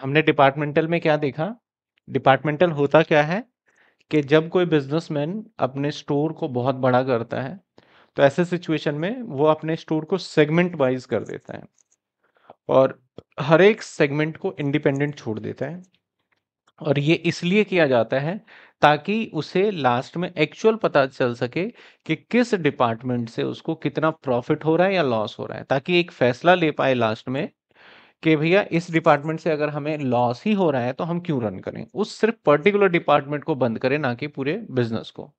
हमने डिपार्टमेंटल में क्या देखा डिपार्टमेंटल होता क्या है कि जब कोई बिजनेसमैन अपने स्टोर को बहुत बड़ा करता है तो ऐसे सिचुएशन में वो अपने स्टोर को सेगमेंट वाइज कर देता है और हर एक सेगमेंट को इंडिपेंडेंट छोड़ देता है और ये इसलिए किया जाता है ताकि उसे लास्ट में एक्चुअल पता चल सके कि किस डिपार्टमेंट से उसको कितना प्रॉफिट हो रहा है या लॉस हो रहा है ताकि एक फैसला ले पाए लास्ट में कि भैया इस डिपार्टमेंट से अगर हमें लॉस ही हो रहा है तो हम क्यों रन करें उस सिर्फ पर्टिकुलर डिपार्टमेंट को बंद करें ना कि पूरे बिजनेस को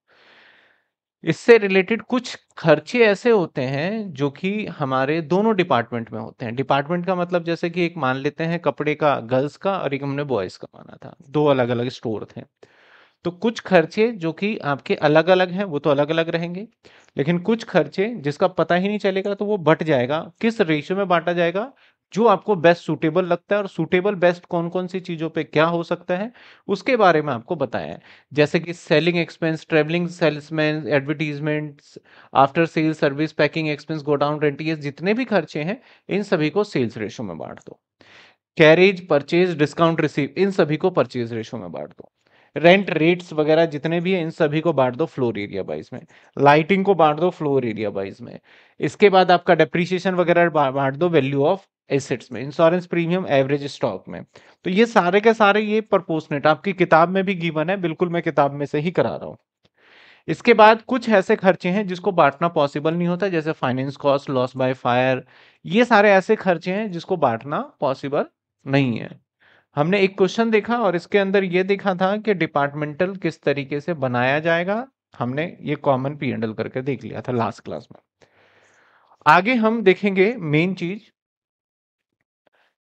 इससे रिलेटेड कुछ खर्चे ऐसे होते हैं जो कि हमारे दोनों डिपार्टमेंट में होते हैं डिपार्टमेंट का मतलब जैसे कि एक मान लेते हैं कपड़े का गर्ल्स का और एक हमने बॉयज़ का माना था दो अलग अलग स्टोर थे तो कुछ खर्चे जो कि आपके अलग अलग हैं वो तो अलग अलग रहेंगे लेकिन कुछ खर्चे जिसका पता ही नहीं चलेगा तो वो बट जाएगा किस रेशियो में बांटा जाएगा जो आपको बेस्ट सुटेबल लगता है और सुटेबल बेस्ट कौन कौन सी चीज़ों पे क्या हो सकता है उसके बारे में आपको बताया है जैसे कि selling expense travelling salesman advertisements after sale service packing expense godown rent ये जितने भी खर्चे हैं इन सभी को सेल्स रेशो में बांट दो कैरेज परचेज डिस्काउंट रिसीव इन सभी को परचेज रेशो में बांट दो रेंट रेट्स वगैरह जितने भी हैं इन सभी को बांट दो फ्लोर एरिया वाइज में लाइटिंग को बांट दो फ्लोर एरिया वाइज में इसके बाद आपका डेप्रिसिएशन वगैरह बांट दो वैल्यू ऑफ एसेट्स में इंश्योरेंस प्रीमियम एवरेज स्टॉक में तो ये सारे के सारे ये प्रपोजनेट आपकी किताब में भी गिवन है बिल्कुल मैं किताब में से ही करा रहा हूँ इसके बाद कुछ ऐसे खर्चे हैं जिसको बांटना पॉसिबल नहीं होता जैसे finance cost loss by fire ये सारे ऐसे खर्चे हैं जिसको बांटना पॉसिबल नहीं है हमने एक क्वेश्चन देखा और इसके अंदर ये देखा था कि डिपार्टमेंटल किस तरीके से बनाया जाएगा हमने ये कॉमन पी एंडल करके देख लिया था लास्ट क्लास में आगे हम देखेंगे मेन चीज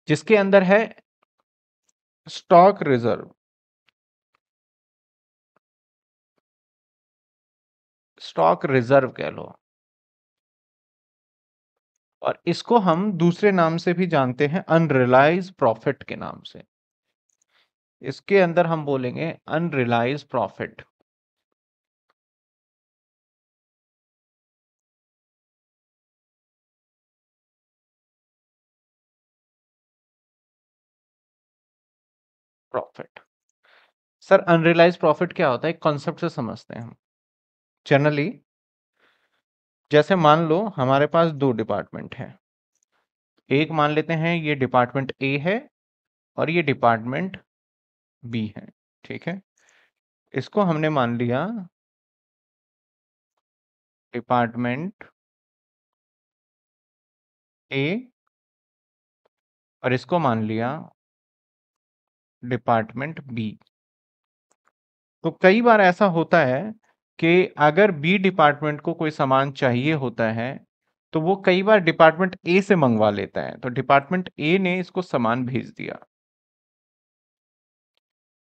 जिसके अंदर है स्टॉक रिजर्व स्टॉक रिजर्व कह लो और इसको हम दूसरे नाम से भी जानते हैं अनरिलाइज प्रॉफिट के नाम से इसके अंदर हम बोलेंगे unrealised profit profit sir unrealised profit क्या होता है कॉन्सेप्ट से समझते हैं हम जनरली जैसे मान लो हमारे पास दो डिपार्टमेंट हैं एक मान लेते हैं ये डिपार्टमेंट ए है और ये डिपार्टमेंट बी है ठीक है इसको हमने मान लिया डिपार्टमेंट ए और इसको मान लिया डिपार्टमेंट बी तो कई बार ऐसा होता है कि अगर बी डिपार्टमेंट को कोई सामान चाहिए होता है तो वो कई बार डिपार्टमेंट ए से मंगवा लेता है तो डिपार्टमेंट ए ने इसको सामान भेज दिया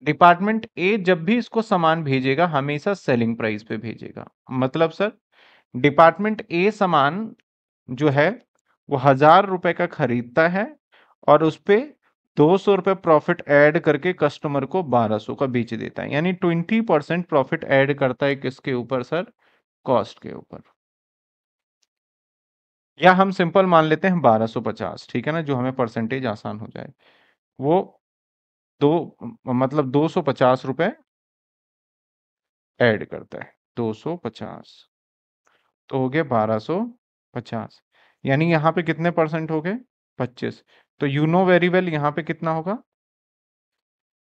डिपार्टमेंट ए जब भी इसको सामान भेजेगा हमेशा सेलिंग प्राइस पे भेजेगा मतलब सर डिपार्टमेंट ए सामान जो है वो हजार रुपए का खरीदता है और उस पर दो सौ रुपये प्रॉफिट ऐड करके कस्टमर को बारह सौ का बेच देता है यानी ट्वेंटी परसेंट प्रॉफिट ऐड करता है किसके ऊपर सर कॉस्ट के ऊपर या हम सिंपल मान लेते हैं बारह सौ पचास ठीक है ना जो हमें परसेंटेज आसान हो जाए वो दो मतलब दो सौ पचास रुपये ऐड करता है दो सौ पचास तो हो गया बारह सौ पचास यानी यहाँ पे कितने परसेंट हो गए पच्चीस तो यू नो वेरी वेल यहाँ पे कितना होगा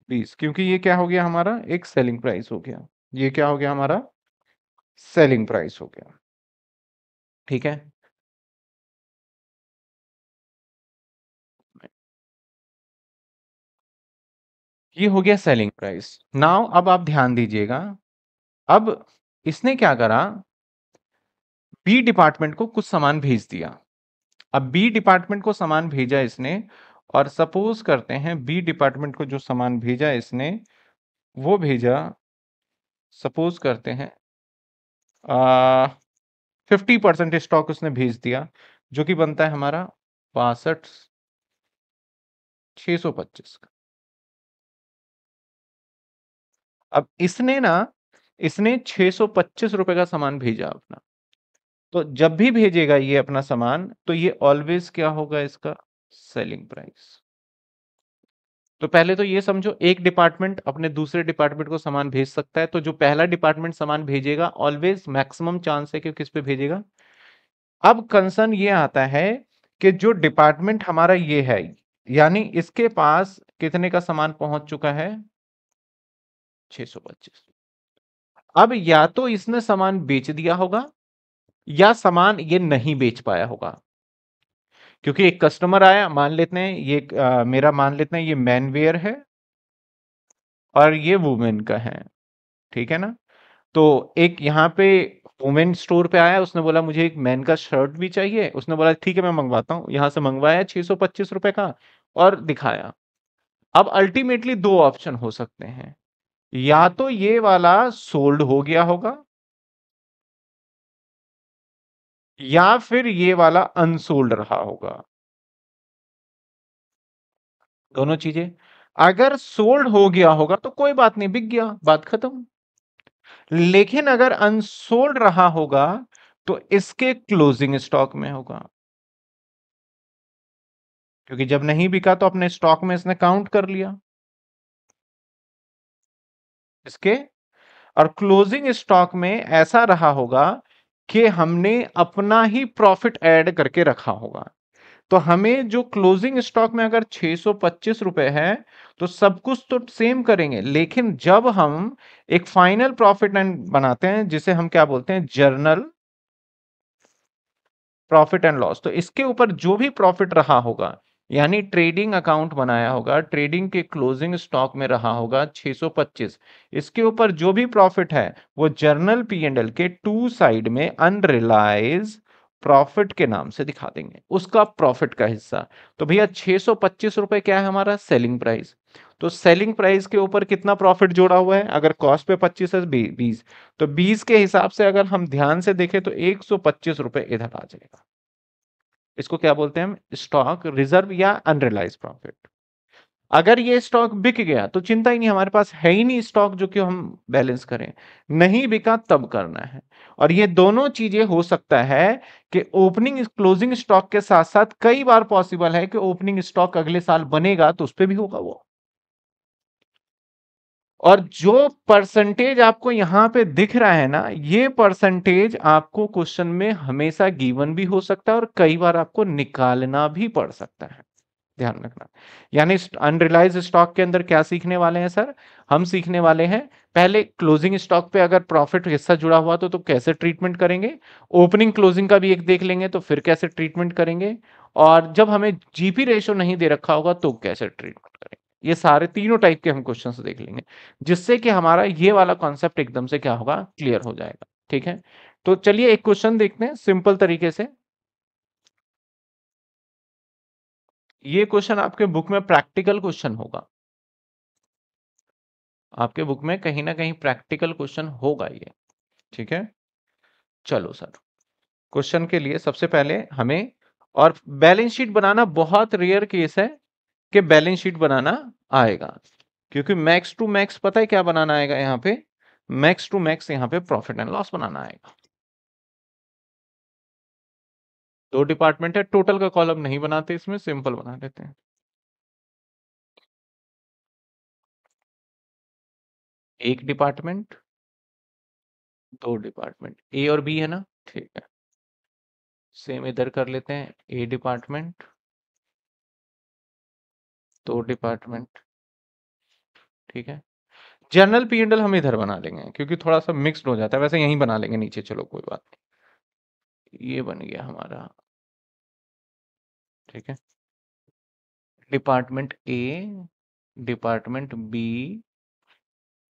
बीस क्योंकि ये क्या हो गया हमारा एक सेलिंग प्राइस हो गया ये क्या हो गया हमारा सेलिंग प्राइस हो गया ठीक है ये हो गया सेलिंग प्राइस नाउ अब आप ध्यान दीजिएगा अब इसने क्या करा बी डिपार्टमेंट को कुछ सामान भेज दिया अब बी डिपार्टमेंट को सामान भेजा इसने और सपोज करते हैं बी डिपार्टमेंट को जो सामान भेजा इसने वो भेजा सपोज करते हैं फिफ्टी परसेंट स्टॉक उसने भेज दिया जो कि बनता है हमारा बासठ छ सौ पच्चीस का अब इसने ना इसने छ सौ पच्चीस रुपए का सामान भेजा अपना तो जब भी भेजेगा ये अपना सामान तो ये ऑलवेज क्या होगा इसका सेलिंग प्राइस तो पहले तो ये समझो एक डिपार्टमेंट अपने दूसरे डिपार्टमेंट को सामान भेज सकता है तो जो पहला डिपार्टमेंट सामान भेजेगा ऑलवेज मैक्सिमम चांस है कि किस पे भेजेगा अब कंसर्न ये आता है कि जो डिपार्टमेंट हमारा ये है यानी इसके पास कितने का सामान पहुंच चुका है 625 अब या तो इसने सामान बेच दिया होगा या सामान ये नहीं बेच पाया होगा क्योंकि एक कस्टमर आया मान लेते हैं ये आ, मेरा मान लेते हैं ये मैनवेयर है और ये वुमेन का है ठीक है ना तो एक यहाँ पे वुमेन स्टोर पे आया उसने बोला मुझे एक मैन का शर्ट भी चाहिए उसने बोला ठीक है मैं मंगवाता हूँ यहाँ से मंगवाया छः सौ पच्चीस रुपये का और दिखाया अब अल्टीमेटली दो ऑप्शन हो सकते हैं या तो ये वाला सोल्ड हो गया होगा या फिर ये वाला अनसोल्ड रहा होगा दोनों चीजें अगर सोल्ड हो गया होगा तो कोई बात नहीं बिक गया बात खत्म लेकिन अगर अनसोल्ड रहा होगा तो इसके क्लोजिंग स्टॉक में होगा क्योंकि जब नहीं बिका तो अपने स्टॉक में इसने काउंट कर लिया इसके और क्लोजिंग स्टॉक में ऐसा रहा होगा कि हमने अपना ही प्रॉफिट ऐड करके रखा होगा तो हमें जो क्लोजिंग स्टॉक में अगर 625 रुपए है तो सब कुछ तो सेम करेंगे लेकिन जब हम एक फाइनल प्रॉफिट एंड बनाते हैं जिसे हम क्या बोलते हैं जर्नल प्रॉफिट एंड लॉस तो इसके ऊपर जो भी प्रॉफिट रहा होगा यानी ट्रेडिंग अकाउंट बनाया होगा ट्रेडिंग के क्लोजिंग स्टॉक में रहा होगा 625 इसके ऊपर जो भी प्रॉफिट है वो जर्नल पी एंड एल के टू साइड में अनरिलाइज प्रॉफिट के नाम से दिखा देंगे उसका प्रॉफिट का हिस्सा तो भैया छह सौ पच्चीस रुपए क्या है हमारा सेलिंग प्राइस तो सेलिंग प्राइस के ऊपर कितना प्रॉफिट जोड़ा हुआ है अगर कॉस्ट पे पच्चीस है बीस तो बीस के हिसाब से अगर हम ध्यान से देखें तो एक सौ पच्चीस रुपए इधर आ जाएगा इसको क्या बोलते हैं स्टॉक रिजर्व या अनरियलाइज प्रॉफिट अगर ये स्टॉक बिक गया तो चिंता ही नहीं हमारे पास है ही नहीं स्टॉक जो कि हम बैलेंस करें नहीं बिका तब करना है और ये दोनों चीजें हो सकता है कि ओपनिंग क्लोजिंग स्टॉक के साथ साथ कई बार पॉसिबल है कि ओपनिंग स्टॉक अगले साल बनेगा तो उस पर भी होगा वो और जो परसेंटेज आपको यहाँ पे दिख रहा है ना ये परसेंटेज आपको क्वेश्चन में हमेशा गिवन भी हो सकता है और कई बार आपको निकालना भी पड़ सकता है ध्यान रखना यानी अनरिलाइज स्टॉक के अंदर क्या सीखने वाले हैं सर हम सीखने वाले हैं पहले क्लोजिंग स्टॉक पे अगर प्रॉफिट हिस्सा जुड़ा हुआ तो तो कैसे ट्रीटमेंट करेंगे ओपनिंग क्लोजिंग का भी एक देख लेंगे तो फिर कैसे ट्रीटमेंट करेंगे और जब हमें जीपी रेशो नहीं दे रखा होगा तो कैसे ट्रीटमेंट करेंगे ये सारे तीनों टाइप के हम क्वेश्चंस देख लेंगे जिससे कि हमारा ये वाला कॉन्सेप्ट एकदम से क्या होगा क्लियर हो जाएगा ठीक है तो चलिए एक क्वेश्चन देखते हैं सिंपल तरीके से ये क्वेश्चन आपके बुक में प्रैक्टिकल क्वेश्चन होगा आपके बुक में कहीं ना कहीं प्रैक्टिकल क्वेश्चन होगा ये ठीक है चलो सर क्वेश्चन के लिए सबसे पहले हमें और बैलेंस शीट बनाना बहुत रेयर केस है के बैलेंस शीट बनाना आएगा क्योंकि मैक्स टू मैक्स पता है क्या बनाना आएगा यहाँ पे मैक्स टू मैक्स यहाँ पे प्रॉफिट एंड लॉस बनाना आएगा दो डिपार्टमेंट है टोटल का कॉलम नहीं बनाते इसमें सिंपल बना लेते हैं एक डिपार्टमेंट दो डिपार्टमेंट ए और बी है ना ठीक है सेम इधर कर लेते हैं ए डिपार्टमेंट तो डिपार्टमेंट ठीक है जनरल पी एंडल हम इधर बना लेंगे क्योंकि थोड़ा सा मिक्सड हो जाता है वैसे यहीं बना लेंगे नीचे चलो कोई बात नहीं ये बन गया हमारा ठीक है department A department B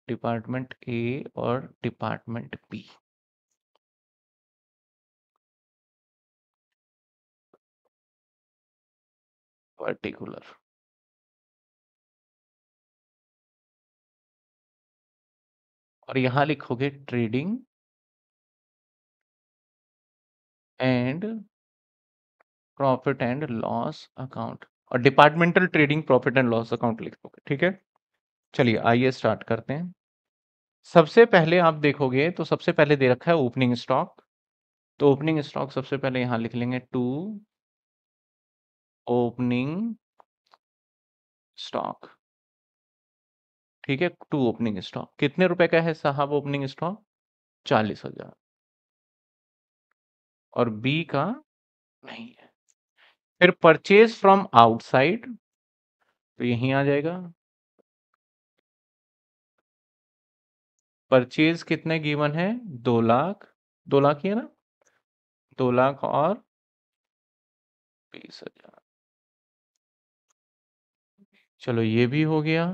department A और डिपार्टमेंट बी पर्टिकुलर और यहां लिखोगे trading and profit and loss account और departmental trading profit and loss account लिखोगे ठीक है चलिए आइए स्टार्ट करते हैं सबसे पहले आप देखोगे तो सबसे पहले दे रखा है ओपनिंग स्टॉक तो ओपनिंग स्टॉक सबसे पहले यहां लिख लेंगे टू ओपनिंग स्टॉक ठीक है टू ओपनिंग स्टॉक कितने रुपए का है साहब ओपनिंग स्टॉक चालीस हजार और बी का नहीं है फिर परचेज फ्रॉम आउटसाइड तो यहीं आ जाएगा परचेज कितने गिवन है दो लाख दो लाख ही है ना दो लाख और बीस हजार चलो ये भी हो गया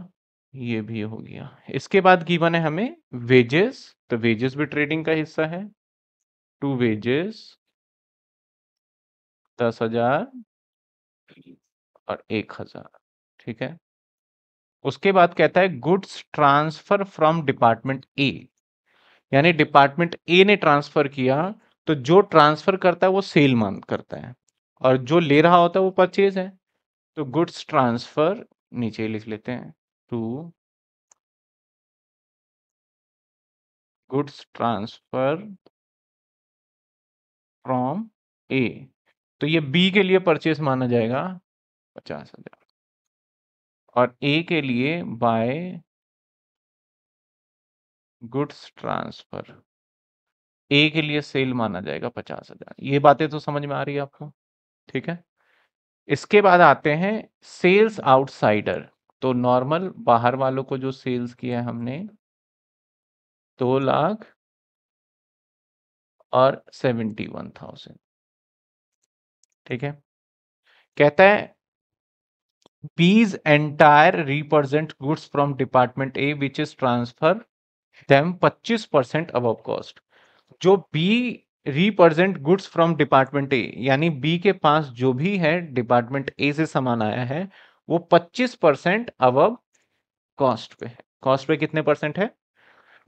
ये भी हो गया इसके बाद गिवन है हमें वेजेस तो वेजेस भी ट्रेडिंग का हिस्सा है टू वेजेस दस हजार और एक हजार ठीक है उसके बाद कहता है goods transfer from department A यानी डिपार्टमेंट ए ने ट्रांसफर किया तो जो ट्रांसफर करता है वो सेल मान करता है और जो ले रहा होता है वो परचेज है तो गुड्स ट्रांसफर नीचे लिख लेते हैं to goods transfer from A तो ये B के लिए परचेस माना जाएगा पचास हजार और A के लिए बाय गुड्स ट्रांसफर ए के लिए सेल माना जाएगा पचास हजार ये बातें तो समझ में आ रही है आपको ठीक है इसके बाद आते हैं सेल्स आउटसाइडर तो नॉर्मल बाहर वालों को जो सेल्स किया है हमने दो लाख और सेवेंटी वन थाउजेंड ठीक है कहता है B's entire represent goods from department A which is transfer them पच्चीस परसेंट अब कॉस्ट जो B represent goods from department A यानी बी के पास जो भी है डिपार्टमेंट ए से सामान आया है वो 25 परसेंट अब कॉस्ट पे है कॉस्ट पे कितने परसेंट है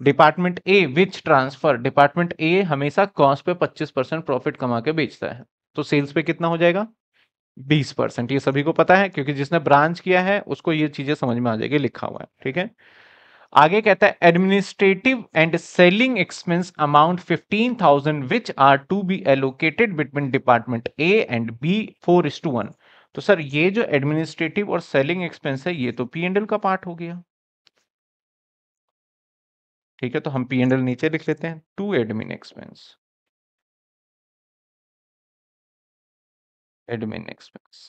department A which transfer department A हमेशा कॉस्ट पे 25 परसेंट प्रॉफिट कमा के बेचता है तो सेल्स पे कितना हो जाएगा 20 परसेंट ये सभी को पता है क्योंकि जिसने ब्रांच किया है उसको ये चीजें समझ में आ जाएगी लिखा हुआ है ठीक है आगे कहता है administrative and selling expense amount 15,000 which are to be allocated between department A and B four is to one तो सर ये जो एडमिनिस्ट्रेटिव और सेलिंग एक्सपेंस है ये तो पी एंड एल का पार्ट हो गया ठीक है तो हम पी एंड एल नीचे लिख लेते हैं to admin expense admin expense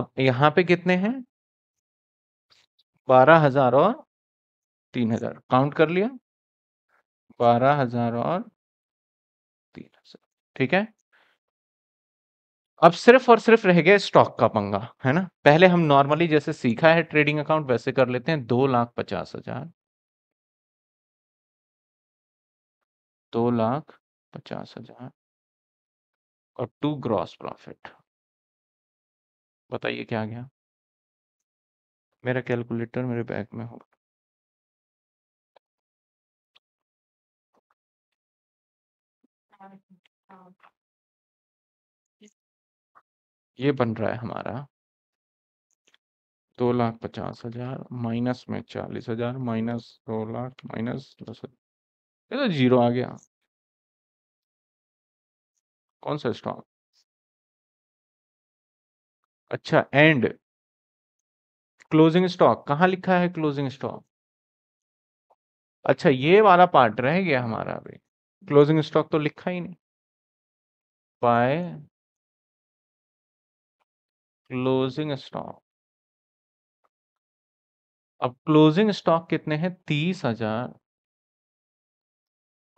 अब यहां पे कितने हैं बारह हजार और तीन हजार काउंट कर लिया बारह हजार और तीन हजार ठीक है अब सिर्फ और सिर्फ रह गया स्टॉक का पंगा है ना पहले हम नॉर्मली जैसे सीखा है ट्रेडिंग अकाउंट वैसे कर लेते हैं दो लाख पचास हजार दो लाख पचास हजार और टू ग्रॉस प्रॉफिट बताइए क्या गया मेरा कैलकुलेटर मेरे बैग में होगा ये बन रहा है हमारा दो लाख पचास हजार माइनस में चालीस हजार माइनस दो लाख माइनस दस हजार तो जीरो आ गया कौन सा स्टॉक अच्छा एंड क्लोजिंग स्टॉक कहाँ लिखा है क्लोजिंग स्टॉक अच्छा ये वाला पार्ट रह गया हमारा अभी क्लोजिंग स्टॉक तो लिखा ही नहीं बाय क्लोजिंग स्टॉक अब क्लोजिंग स्टॉक कितने हैं तीस हजार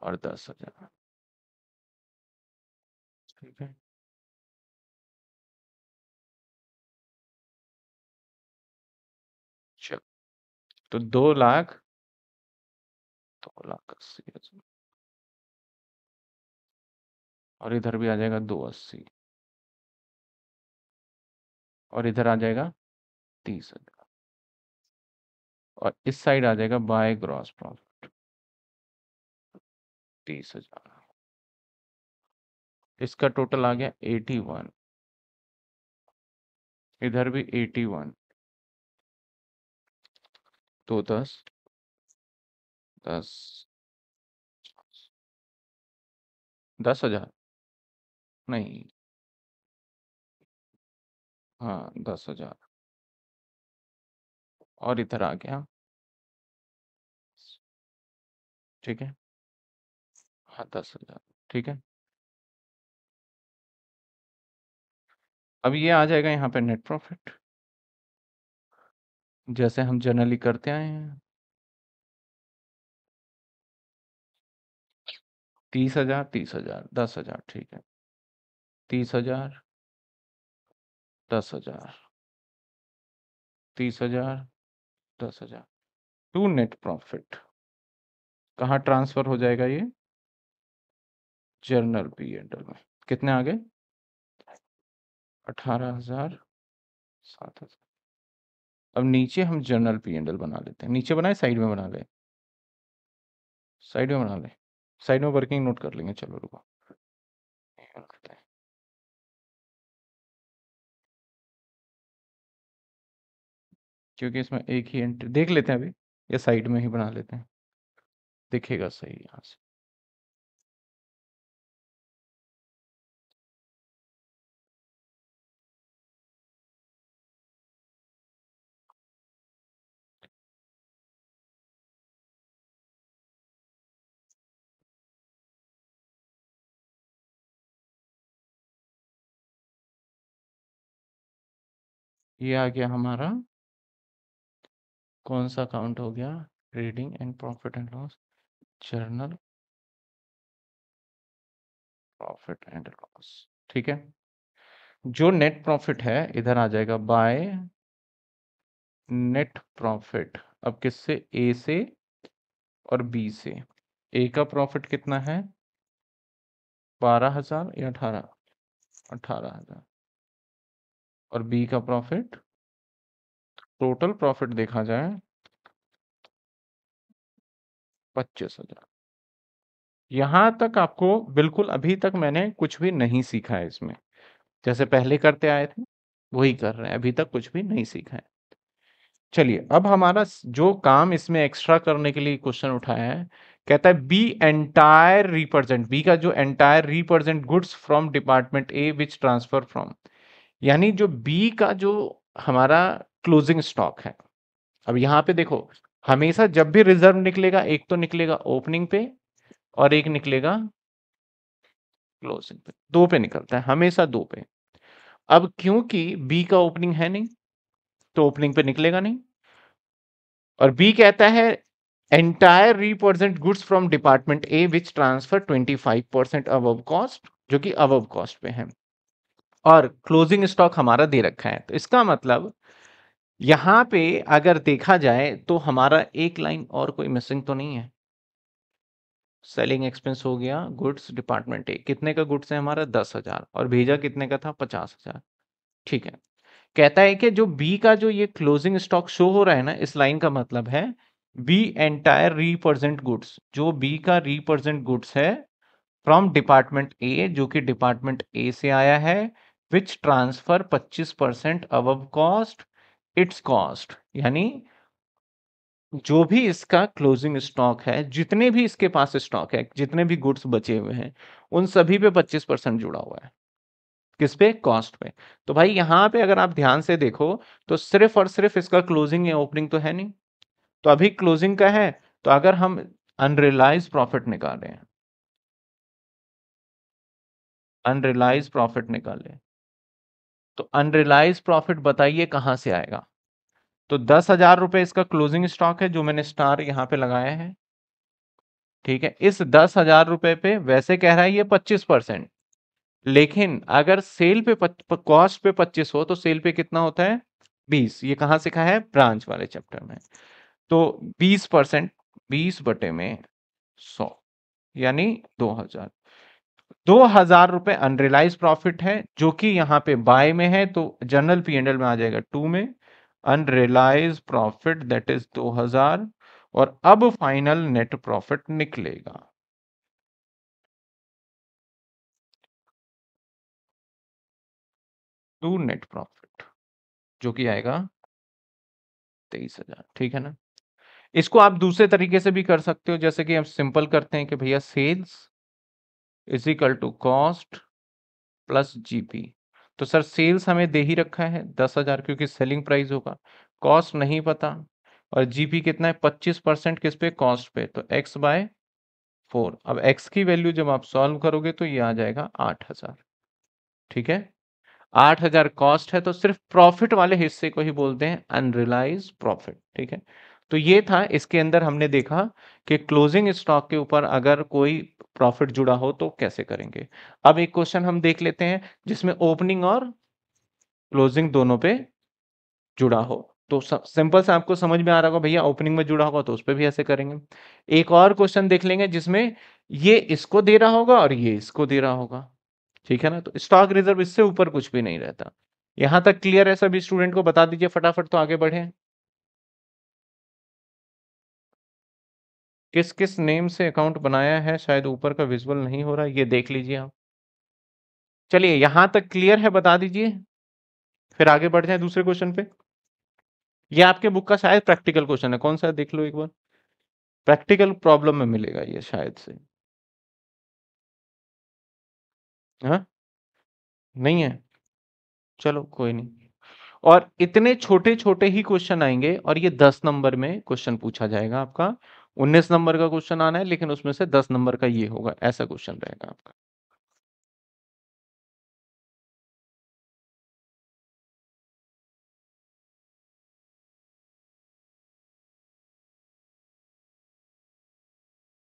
और दस हजार ठीक है चल तो दो लाख दो लाख अस्सी हजार और इधर भी आ जाएगा दो अस्सी और इधर आ जाएगा तीस हजार और इस साइड आ जाएगा बाय ग्रॉस प्रॉफिट तीस हजार इसका टोटल आ गया एटी वन इधर भी एटी वन तो दस दस दस हजार नहीं हाँ, दस हजार और इधर आ गया। ठीक है। हाँ, दस हजार ठीक है। अब ये आ जाएगा यहाँ पे नेट प्रॉफ़िट। जैसे हम जनरली करते आए हैं। तीस तीस हजार हजार दस हजार ठीक है। तीस हजार दस हजार तीस हजार दस हजार टू नेट प्रॉफिट कहाँ ट्रांसफर हो जाएगा ये जर्नल बी एंडल में कितने आ गए अठारह हजार सात हजार अब नीचे हम जर्नल पी एंडल बना लेते हैं नीचे बनाए साइड में बना ले साइड में बना ले साइड में वर्किंग नोट कर लेंगे चलो रुको क्योंकि इसमें एक ही एंट्री देख लेते हैं अभी या साइड में ही बना लेते हैं दिखेगा सही यहाँ से ये आ गया हमारा कौन सा अकाउंट हो गया trading and profit and loss journal profit and loss ठीक है जो नेट प्रॉफिट है इधर आ जाएगा बाय नेट प्रॉफिट अब किससे ए से और बी से ए का प्रॉफिट कितना है बारह हजार या अठारह अठारह हजार और बी का प्रॉफिट टोटल प्रॉफिट देखा जाए पच्चीस हजार यहां तक आपको बिल्कुल अभी तक मैंने कुछ भी नहीं सीखा है इसमें जैसे पहले करते आए थे वही कर रहे हैं अभी तक कुछ भी नहीं सीखा है चलिए अब हमारा जो काम इसमें एक्स्ट्रा करने के लिए क्वेश्चन उठाया है कहता है बी एंटायर रिप्रेजेंट बी का जो entire represent goods from department A which transfer from यानी जो बी का जो हमारा क्लोजिंग स्टॉक है अब यहां पे देखो हमेशा जब भी रिजर्व निकलेगा एक तो निकलेगा ओपनिंग पे और एक निकलेगा क्लोजिंग पे दो पे निकलता है हमेशा दो पे अब क्योंकि बी का ओपनिंग है नहीं तो ओपनिंग पे निकलेगा नहीं और बी कहता है entire represent goods from department A which transfer 25 percent of cost जो कि अब कॉस्ट पे है और क्लोजिंग स्टॉक हमारा दे रखा है तो इसका मतलब यहाँ पे अगर देखा जाए तो हमारा एक लाइन और कोई मिसिंग तो नहीं है सेलिंग एक्सपेंस हो गया गुड्स डिपार्टमेंट ए कितने का गुड्स है हमारा दस हजार और भेजा कितने का था पचास हजार ठीक है कहता है कि जो बी का जो ये क्लोजिंग स्टॉक शो हो रहा है ना इस लाइन का मतलब है बी एंटायर रिप्रेजेंट गुड्स जो बी का रिप्रेजेंट गुड्स है फ्रॉम डिपार्टमेंट ए जो कि डिपार्टमेंट ए से आया है विच ट्रांसफर पच्चीस percent of cost its cost यानी जो भी इसका क्लोजिंग स्टॉक है जितने भी इसके पास स्टॉक है जितने भी गुड्स बचे हुए हैं उन सभी पे 25 परसेंट जुड़ा हुआ है किस पे कॉस्ट पे तो भाई यहाँ पे अगर आप ध्यान से देखो तो सिर्फ और सिर्फ इसका क्लोजिंग या ओपनिंग तो है नहीं तो अभी क्लोजिंग का है तो अगर हम अनरियलाइज प्रॉफिट निकालें अनरियलाइज प्रॉफिट निकालें तो अनरियलाइज प्रॉफिट बताइए कहां से आएगा तो दस हजार रुपए इसका क्लोजिंग स्टॉक है जो मैंने स्टार यहां पे लगाया है ठीक है इस दस हजार रुपए पे वैसे कह रहा है ये पच्चीस परसेंट लेकिन अगर सेल पे कॉस्ट पे पच्चीस हो तो सेल पे कितना होता है बीस ये कहां से कहा है ब्रांच वाले चैप्टर में तो बीस परसेंट बीस बटे में सौ यानी दो हजार दो हजार रुपए अनरियलाइज प्रॉफिट है जो कि यहाँ पे बाय में है तो जनरल पी एल में आ जाएगा टू में अनरियलाइज प्रॉफिट दैट इज दो हजार और अब फाइनल नेट प्रॉफिट निकलेगा टू नेट प्रॉफिट जो कि आएगा तेईस हजार ठीक है ना इसको आप दूसरे तरीके से भी कर सकते हो जैसे कि हम सिंपल करते हैं कि भैया sales is equal to cost plus GP तो सर सेल्स हमें दे ही रखा है दस हजार क्योंकि सेलिंग प्राइस होगा कॉस्ट नहीं पता और जीपी कितना है पच्चीस परसेंट किस पे कॉस्ट पे तो एक्स बाय फोर अब एक्स की वैल्यू जब आप सॉल्व करोगे तो ये आ जाएगा आठ हजार ठीक है आठ हजार कॉस्ट है तो सिर्फ प्रॉफिट वाले हिस्से को ही बोलते हैं अनरिलाइज प्रॉफिट ठीक है तो ये था इसके अंदर हमने देखा कि क्लोजिंग स्टॉक के ऊपर अगर कोई प्रॉफिट जुड़ा हो तो कैसे करेंगे अब एक क्वेश्चन हम देख लेते हैं जिसमें ओपनिंग और क्लोजिंग दोनों पे जुड़ा हो तो सिंपल से आपको समझ में आ रहा होगा भैया ओपनिंग में जुड़ा होगा तो उस पर भी ऐसे करेंगे एक और क्वेश्चन देख लेंगे जिसमें ये इसको दे रहा होगा और ये इसको दे रहा होगा ठीक है ना तो स्टॉक रिजर्व इससे ऊपर कुछ भी नहीं रहता यहां तक क्लियर है सभी स्टूडेंट को बता दीजिए फटाफट तो आगे बढ़े किस किस नेम से अकाउंट बनाया है शायद ऊपर का विजुअल नहीं हो रहा ये देख लीजिए आप चलिए यहां तक क्लियर है बता दीजिए फिर आगे बढ़ जाए दूसरे क्वेश्चन पे ये आपके बुक का शायद प्रैक्टिकल क्वेश्चन है कौन सा देख लो एक बार प्रैक्टिकल प्रॉब्लम में मिलेगा ये शायद से हा? नहीं है चलो कोई नहीं और इतने छोटे छोटे ही क्वेश्चन आएंगे और ये दस नंबर में क्वेश्चन पूछा जाएगा आपका उन्नीस नंबर का क्वेश्चन आना है लेकिन उसमें से दस नंबर का ये होगा ऐसा क्वेश्चन रहेगा आपका